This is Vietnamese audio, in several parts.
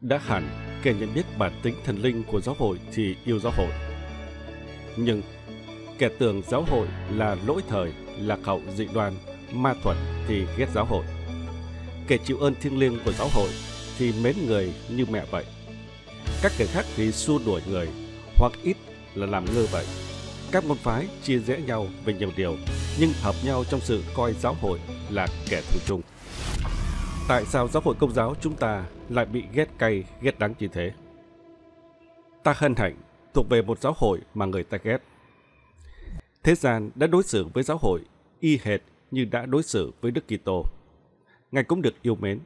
đã hẳn kẻ nhận biết bản tính thần linh của giáo hội thì yêu giáo hội. Nhưng kẻ tưởng giáo hội là lỗi thời, là khẩu dị đoan, ma thuật thì ghét giáo hội. Kẻ chịu ơn thiêng liêng của giáo hội thì mến người như mẹ vậy. Các kẻ khác thì xua đuổi người, hoặc ít là làm ngơ vậy. Các môn phái chia rẽ nhau về nhiều điều, nhưng hợp nhau trong sự coi giáo hội là kẻ thù chung. Tại sao giáo hội công giáo chúng ta lại bị ghét cay, ghét đắng như thế? Ta hân hạnh thuộc về một giáo hội mà người ta ghét. Thế gian đã đối xử với giáo hội y hệt như đã đối xử với Đức Kitô. Ngài cũng được yêu mến,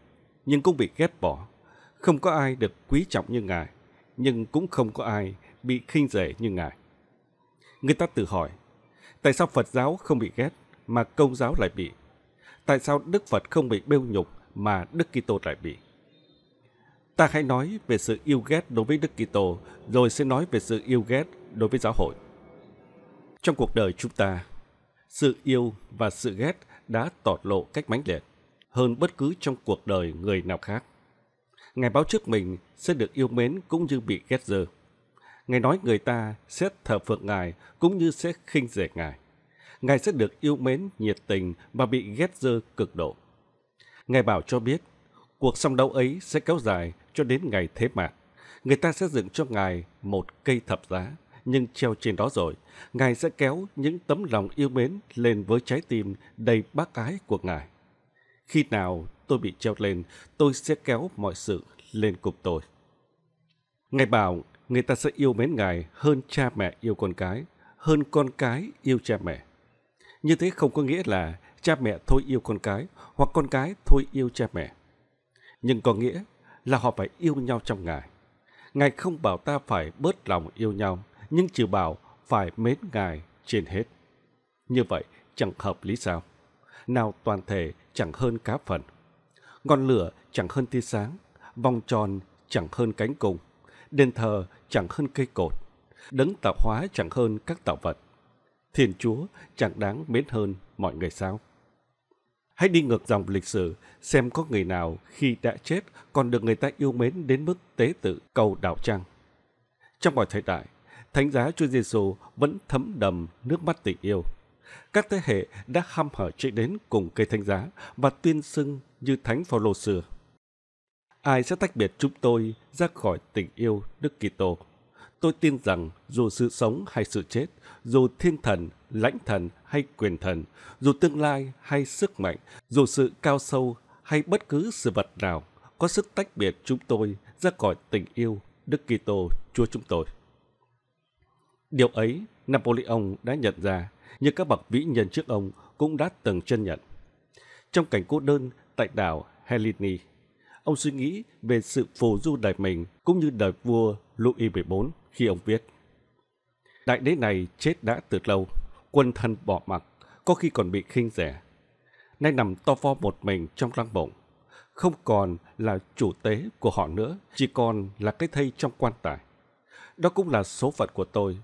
nhưng cũng bị ghét bỏ. Không có ai được quý trọng như Ngài, nhưng cũng không có ai bị khinh rẻ như Ngài. Người ta tự hỏi, tại sao Phật giáo không bị ghét mà công giáo lại bị? Tại sao Đức Phật không bị bêu nhục mà Đức Kitô lại bị. Ta hãy nói về sự yêu ghét đối với Đức Kitô, rồi sẽ nói về sự yêu ghét đối với giáo hội. Trong cuộc đời chúng ta, sự yêu và sự ghét đã tỏ lộ cách mãnh liệt hơn bất cứ trong cuộc đời người nào khác. Ngài báo trước mình sẽ được yêu mến cũng như bị ghét dơ. Ngài nói người ta sẽ thờ phượng Ngài cũng như sẽ khinh rẻ Ngài. Ngài sẽ được yêu mến nhiệt tình và bị ghét dơ cực độ. Ngài Bảo cho biết, cuộc song đấu ấy sẽ kéo dài cho đến ngày thế mạng. Người ta sẽ dựng cho Ngài một cây thập giá, nhưng treo trên đó rồi, Ngài sẽ kéo những tấm lòng yêu mến lên với trái tim đầy bác ái của Ngài. Khi nào tôi bị treo lên, tôi sẽ kéo mọi sự lên cùng tôi. Ngài bảo người ta sẽ yêu mến Ngài hơn cha mẹ yêu con cái, hơn con cái yêu cha mẹ. Như thế không có nghĩa là cha mẹ thôi yêu con cái hoặc con cái thôi yêu cha mẹ. Nhưng có nghĩa là họ phải yêu nhau trong Ngài. Ngài không bảo ta phải bớt lòng yêu nhau, nhưng chỉ bảo phải mến Ngài trên hết. Như vậy chẳng hợp lý sao? Nào toàn thể chẳng hơn cá phần. Ngọn lửa chẳng hơn tia sáng, vòng tròn chẳng hơn cánh cung, đền thờ chẳng hơn cây cột, đấng tạo hóa chẳng hơn các tạo vật. Thiên Chúa chẳng đáng mến hơn mọi người sao? Hãy đi ngược dòng lịch sử, xem có người nào khi đã chết còn được người ta yêu mến đến mức tế tự cầu đảo trăng. Trong mọi thời đại, thánh giá Chúa Giêsu vẫn thấm đầm nước mắt tình yêu. Các thế hệ đã hăm hở chạy đến cùng cây thánh giá và tuyên xưng như thánh Phaolô xưa. Ai sẽ tách biệt chúng tôi ra khỏi tình yêu Đức Kitô? Tôi tin rằng dù sự sống hay sự chết, dù thiên thần lãnh thần hay quyền thần, dù tương lai hay sức mạnh, dù sự cao sâu hay bất cứ sự vật nào có sức tách biệt chúng tôi ra khỏi tình yêu Đức Kitô Chúa chúng tôi. Điều ấy Napoleon đã nhận ra, như các bậc vĩ nhân trước ông cũng đã từng chân nhận. Trong cảnh cô đơn tại đảo Helene, ông suy nghĩ về sự phù du đời mình cũng như đời vua Louis XIV khi ông viết. Đại đế này chết đã từ lâu, quân thân bỏ mặc, có khi còn bị khinh rẻ. Nay nằm to vo một mình trong lăng mộng, không còn là chủ tế của họ nữa, chỉ còn là cái thây trong quan tài. Đó cũng là số phận của tôi.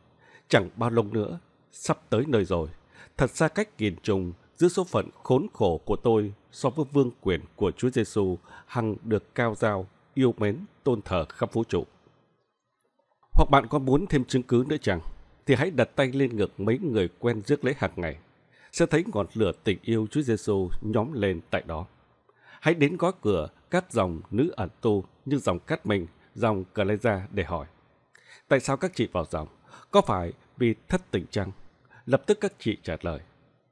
Chẳng bao lâu nữa, sắp tới nơi rồi. Thật xa cách nghìn trùng giữa số phận khốn khổ của tôi so với vương quyền của Chúa Giêsu hằng được cao giao, yêu mến, tôn thờ khắp vũ trụ. Hoặc bạn có muốn thêm chứng cứ nữa chẳng? thì hãy đặt tay lên ngực mấy người quen rước lễ hàng ngày. Sẽ thấy ngọn lửa tình yêu Chúa Giêsu nhóm lên tại đó. Hãy đến gõ cửa các dòng nữ ẩn tu như dòng Cát mình dòng Cờ Lê Gia để hỏi. Tại sao các chị vào dòng? Có phải vì thất tình chăng? Lập tức các chị trả lời.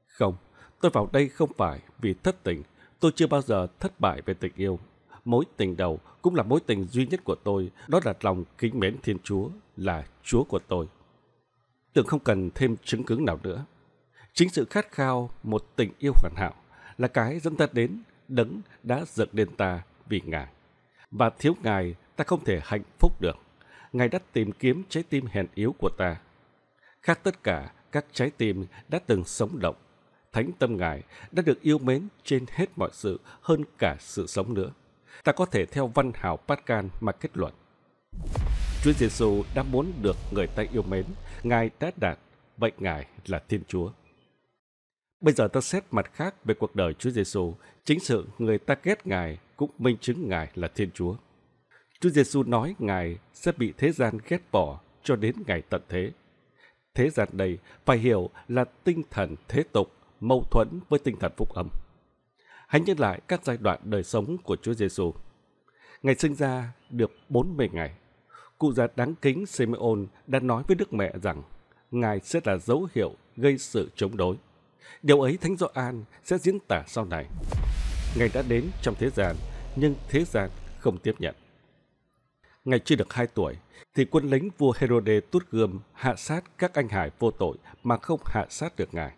Không, tôi vào đây không phải vì thất tình. Tôi chưa bao giờ thất bại về tình yêu. Mối tình đầu cũng là mối tình duy nhất của tôi. Đó là lòng kính mến Thiên Chúa, là Chúa của tôi tưởng không cần thêm chứng cứ nào nữa. Chính sự khát khao một tình yêu hoàn hảo là cái dẫn ta đến đấng đã dựng nên ta vì Ngài. Và thiếu Ngài ta không thể hạnh phúc được. Ngài đã tìm kiếm trái tim hèn yếu của ta. Khác tất cả các trái tim đã từng sống động, thánh tâm Ngài đã được yêu mến trên hết mọi sự hơn cả sự sống nữa. Ta có thể theo văn hào Pascal mà kết luận. Chúa Giêsu đã muốn được người ta yêu mến, Ngài đã đạt, vậy Ngài là Thiên Chúa. Bây giờ ta xét mặt khác về cuộc đời Chúa Giêsu, chính sự người ta ghét Ngài cũng minh chứng Ngài là Thiên Chúa. Chúa Giêsu nói Ngài sẽ bị thế gian ghét bỏ cho đến ngày tận thế. Thế gian đây phải hiểu là tinh thần thế tục mâu thuẫn với tinh thần phúc âm. Hãy nhớ lại các giai đoạn đời sống của Chúa Giêsu. Ngày sinh ra được 40 ngày, cụ già đáng kính Simeon đã nói với Đức Mẹ rằng Ngài sẽ là dấu hiệu gây sự chống đối. Điều ấy Thánh Gioan sẽ diễn tả sau này. Ngài đã đến trong thế gian, nhưng thế gian không tiếp nhận. Ngài chưa được 2 tuổi, thì quân lính vua Herode tút gươm hạ sát các anh hải vô tội mà không hạ sát được Ngài.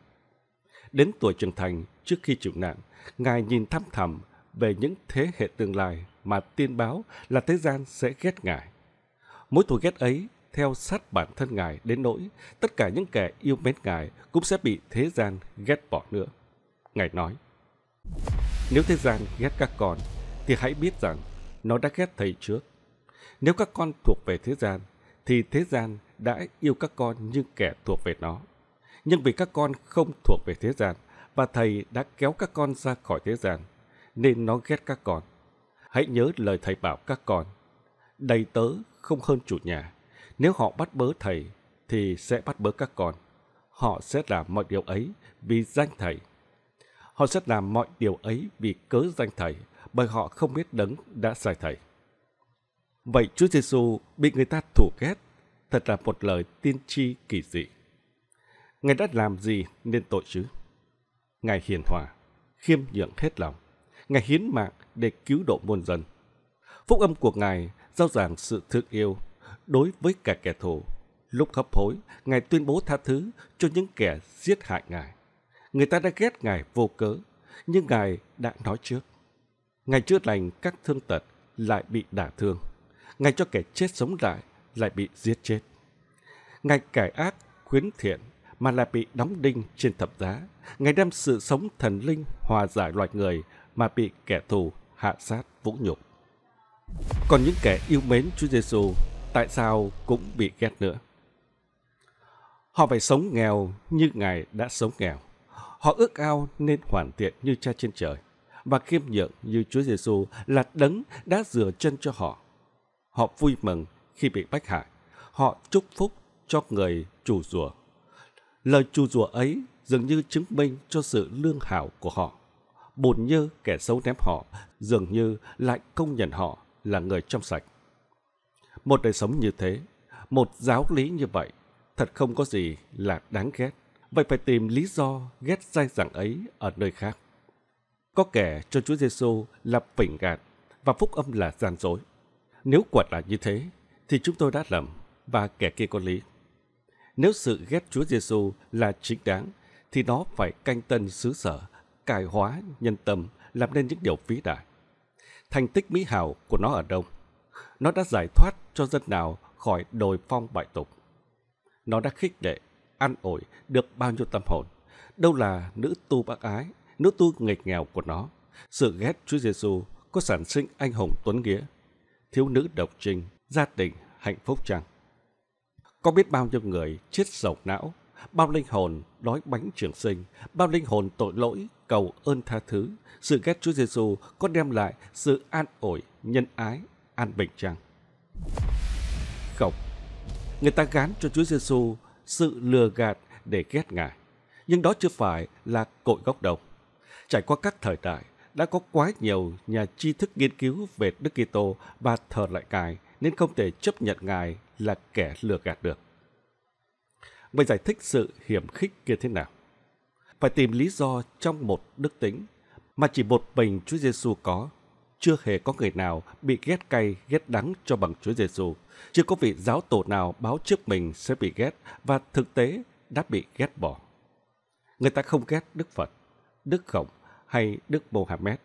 Đến tuổi trưởng thành, trước khi chịu nạn, Ngài nhìn thăm thầm về những thế hệ tương lai mà tiên báo là thế gian sẽ ghét Ngài Mối thù ghét ấy theo sát bản thân Ngài đến nỗi tất cả những kẻ yêu mến Ngài cũng sẽ bị thế gian ghét bỏ nữa. Ngài nói, nếu thế gian ghét các con, thì hãy biết rằng nó đã ghét thầy trước. Nếu các con thuộc về thế gian, thì thế gian đã yêu các con như kẻ thuộc về nó. Nhưng vì các con không thuộc về thế gian, và thầy đã kéo các con ra khỏi thế gian, nên nó ghét các con. Hãy nhớ lời thầy bảo các con đầy tớ không hơn chủ nhà. Nếu họ bắt bớ thầy thì sẽ bắt bớ các con. Họ sẽ làm mọi điều ấy vì danh thầy. Họ sẽ làm mọi điều ấy vì cớ danh thầy, bởi họ không biết đấng đã sai thầy. Vậy Chúa Giêsu bị người ta thủ ghét, thật là một lời tiên tri kỳ dị. Ngài đã làm gì nên tội chứ? Ngài hiền hòa, khiêm nhượng hết lòng. Ngài hiến mạng để cứu độ muôn dân. Phúc âm của Ngài Rõ giảng sự thương yêu đối với cả kẻ thù. Lúc hấp hối, Ngài tuyên bố tha thứ cho những kẻ giết hại Ngài. Người ta đã ghét Ngài vô cớ, nhưng Ngài đã nói trước. Ngài chữa lành các thương tật lại bị đả thương. Ngài cho kẻ chết sống lại lại bị giết chết. Ngài cải ác, khuyến thiện mà lại bị đóng đinh trên thập giá. Ngài đem sự sống thần linh hòa giải loài người mà bị kẻ thù hạ sát vũ nhục. Còn những kẻ yêu mến Chúa Giêsu tại sao cũng bị ghét nữa? Họ phải sống nghèo như Ngài đã sống nghèo. Họ ước ao nên hoàn thiện như Cha trên trời và khiêm nhượng như Chúa Giêsu là đấng đã rửa chân cho họ. Họ vui mừng khi bị bách hại. Họ chúc phúc cho người chủ rùa. Lời chủ rùa ấy dường như chứng minh cho sự lương hảo của họ. Bồn như kẻ xấu ném họ, dường như lại công nhận họ là người trong sạch. Một đời sống như thế, một giáo lý như vậy, thật không có gì là đáng ghét. Vậy phải tìm lý do ghét dai dẳng ấy ở nơi khác. Có kẻ cho Chúa Giêsu là phỉnh gạt và phúc âm là gian dối. Nếu quật là như thế, thì chúng tôi đã lầm và kẻ kia có lý. Nếu sự ghét Chúa Giêsu là chính đáng, thì nó phải canh tân xứ sở, cải hóa nhân tâm, làm nên những điều vĩ đại thành tích mỹ hảo của nó ở đâu. Nó đã giải thoát cho dân nào khỏi đồi phong bại tục. Nó đã khích lệ, an ủi được bao nhiêu tâm hồn. Đâu là nữ tu bác ái, nữ tu nghịch nghèo của nó. Sự ghét Chúa Giêsu có sản sinh anh hùng Tuấn Nghĩa, thiếu nữ độc trinh, gia đình hạnh phúc chăng? Có biết bao nhiêu người chết sầu não bao linh hồn đói bánh trường sinh, bao linh hồn tội lỗi cầu ơn tha thứ, sự ghét Chúa Giêsu có đem lại sự an ủi, nhân ái, an bình chăng? Không. Người ta gán cho Chúa Giêsu sự lừa gạt để ghét Ngài. Nhưng đó chưa phải là cội gốc đâu Trải qua các thời đại, đã có quá nhiều nhà tri thức nghiên cứu về Đức Kitô và thờ lại Ngài nên không thể chấp nhận Ngài là kẻ lừa gạt được. Mày giải thích sự hiểm khích kia thế nào? Phải tìm lý do trong một đức tính mà chỉ một mình Chúa Giêsu có. Chưa hề có người nào bị ghét cay, ghét đắng cho bằng Chúa Giêsu. Chưa có vị giáo tổ nào báo trước mình sẽ bị ghét và thực tế đã bị ghét bỏ. Người ta không ghét Đức Phật, Đức Khổng hay Đức Mohammed.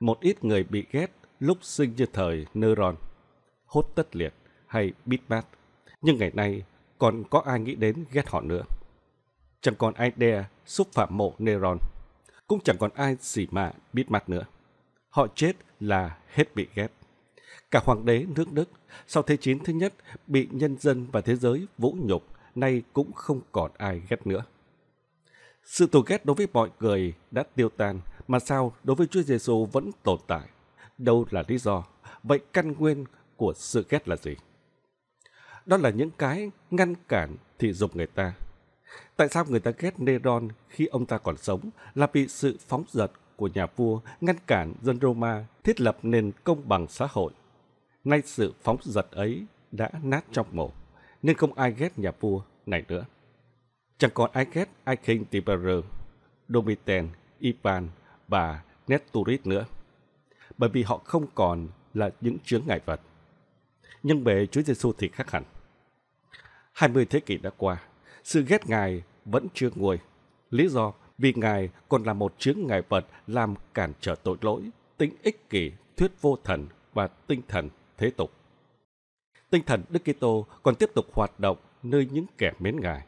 Một ít người bị ghét lúc sinh như thời Neron, Hốt Tất Liệt hay Bitmat. Nhưng ngày nay, còn có ai nghĩ đến ghét họ nữa. Chẳng còn ai đe xúc phạm mộ Neron. Cũng chẳng còn ai xỉ mạ biết mặt nữa. Họ chết là hết bị ghét. Cả hoàng đế nước Đức sau Thế chiến thứ nhất bị nhân dân và thế giới vũ nhục nay cũng không còn ai ghét nữa. Sự thù ghét đối với mọi người đã tiêu tan, mà sao đối với Chúa Giêsu vẫn tồn tại? Đâu là lý do? Vậy căn nguyên của sự ghét là gì? đó là những cái ngăn cản thị dục người ta. Tại sao người ta ghét Neron khi ông ta còn sống là vì sự phóng dật của nhà vua ngăn cản dân Roma thiết lập nền công bằng xã hội. Nay sự phóng dật ấy đã nát trong mồ, nên không ai ghét nhà vua này nữa. Chẳng còn ai ghét ai khinh Tiberer, Domiten, Ivan và Neturis nữa, bởi vì họ không còn là những chướng ngại vật. Nhưng về Chúa Giêsu thì khác hẳn hai mươi thế kỷ đã qua, sự ghét ngài vẫn chưa nguôi. Lý do vì ngài còn là một chướng ngại vật làm cản trở tội lỗi, tính ích kỷ, thuyết vô thần và tinh thần thế tục. Tinh thần Đức Kitô còn tiếp tục hoạt động nơi những kẻ mến ngài.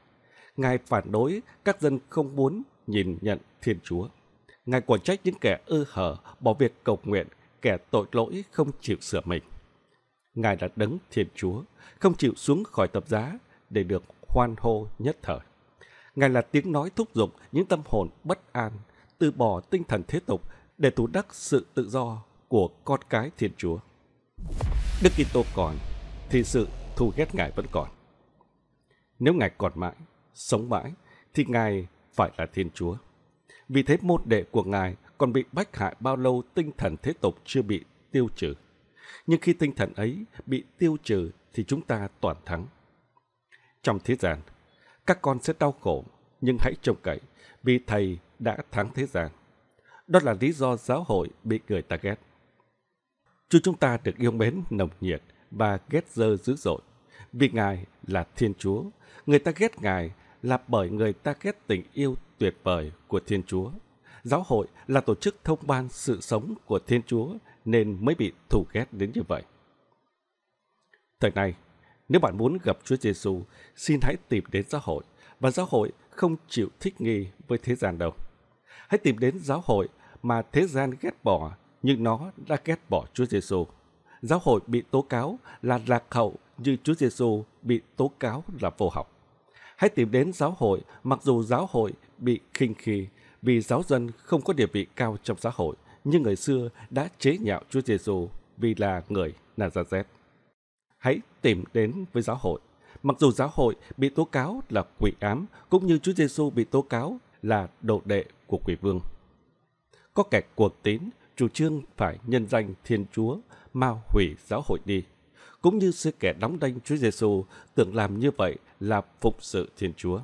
Ngài phản đối các dân không muốn nhìn nhận Thiên Chúa. Ngài quản trách những kẻ ư hở, bỏ việc cầu nguyện, kẻ tội lỗi không chịu sửa mình. Ngài đã đấng Thiên Chúa, không chịu xuống khỏi tập giá để được hoan hô nhất thời. Ngài là tiếng nói thúc giục những tâm hồn bất an, từ bỏ tinh thần thế tục để thủ đắc sự tự do của con cái Thiên Chúa. Đức Kitô còn, thì sự thù ghét Ngài vẫn còn. Nếu Ngài còn mãi, sống mãi, thì Ngài phải là Thiên Chúa. Vì thế môn đệ của Ngài còn bị bách hại bao lâu tinh thần thế tục chưa bị tiêu trừ. Nhưng khi tinh thần ấy bị tiêu trừ thì chúng ta toàn thắng. Trong thế gian, các con sẽ đau khổ, nhưng hãy trông cậy vì Thầy đã thắng thế gian. Đó là lý do giáo hội bị người ta ghét. Chúa chúng ta được yêu mến nồng nhiệt và ghét dơ dữ dội, vì Ngài là Thiên Chúa. Người ta ghét Ngài là bởi người ta ghét tình yêu tuyệt vời của Thiên Chúa. Giáo hội là tổ chức thông ban sự sống của Thiên Chúa nên mới bị thù ghét đến như vậy. Thời này, nếu bạn muốn gặp Chúa Giêsu, xin hãy tìm đến giáo hội và giáo hội không chịu thích nghi với thế gian đâu. Hãy tìm đến giáo hội mà thế gian ghét bỏ nhưng nó đã ghét bỏ Chúa Giêsu. Giáo hội bị tố cáo là lạc hậu như Chúa Giêsu bị tố cáo là vô học. Hãy tìm đến giáo hội mặc dù giáo hội bị khinh khi vì giáo dân không có địa vị cao trong xã hội, nhưng người xưa đã chế nhạo Chúa Giêsu vì là người Nazareth hãy tìm đến với giáo hội. Mặc dù giáo hội bị tố cáo là quỷ ám, cũng như Chúa Giêsu bị tố cáo là đồ đệ của quỷ vương. Có kẻ cuồng tín chủ trương phải nhân danh Thiên Chúa mà hủy giáo hội đi, cũng như sự kẻ đóng đanh Chúa Giêsu tưởng làm như vậy là phục sự Thiên Chúa.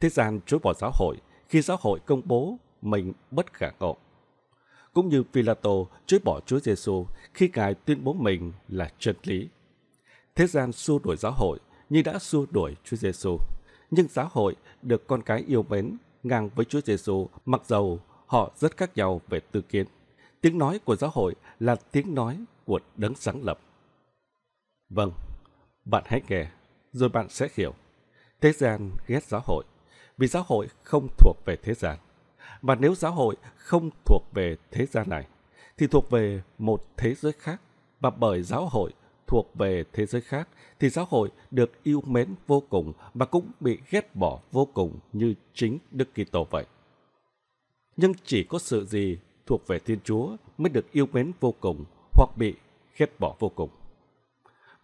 Thế gian chối bỏ giáo hội khi giáo hội công bố mình bất khả ngộ cũng như Pilato chối bỏ Chúa Giêsu khi Ngài tuyên bố mình là chân lý. Thế gian xua đuổi giáo hội như đã xua đuổi Chúa Giêsu, nhưng giáo hội được con cái yêu mến ngang với Chúa Giêsu, mặc dầu họ rất khác nhau về tư kiến. Tiếng nói của giáo hội là tiếng nói của đấng sáng lập. Vâng, bạn hãy nghe, rồi bạn sẽ hiểu. Thế gian ghét giáo hội, vì giáo hội không thuộc về thế gian. Và nếu giáo hội không thuộc về thế gian này, thì thuộc về một thế giới khác. Và bởi giáo hội thuộc về thế giới khác, thì giáo hội được yêu mến vô cùng và cũng bị ghét bỏ vô cùng như chính Đức Kitô vậy. Nhưng chỉ có sự gì thuộc về Thiên Chúa mới được yêu mến vô cùng hoặc bị ghét bỏ vô cùng.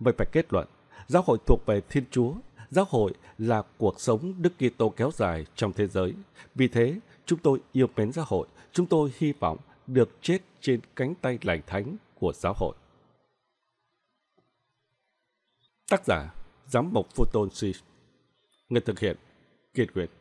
Vậy phải kết luận, giáo hội thuộc về Thiên Chúa Giáo hội là cuộc sống Đức Kitô kéo dài trong thế giới. Vì thế, chúng tôi yêu mến giáo hội, chúng tôi hy vọng được chết trên cánh tay lành thánh của giáo hội. Tác giả Giám mục Photon Swift Người thực hiện Kiệt Nguyệt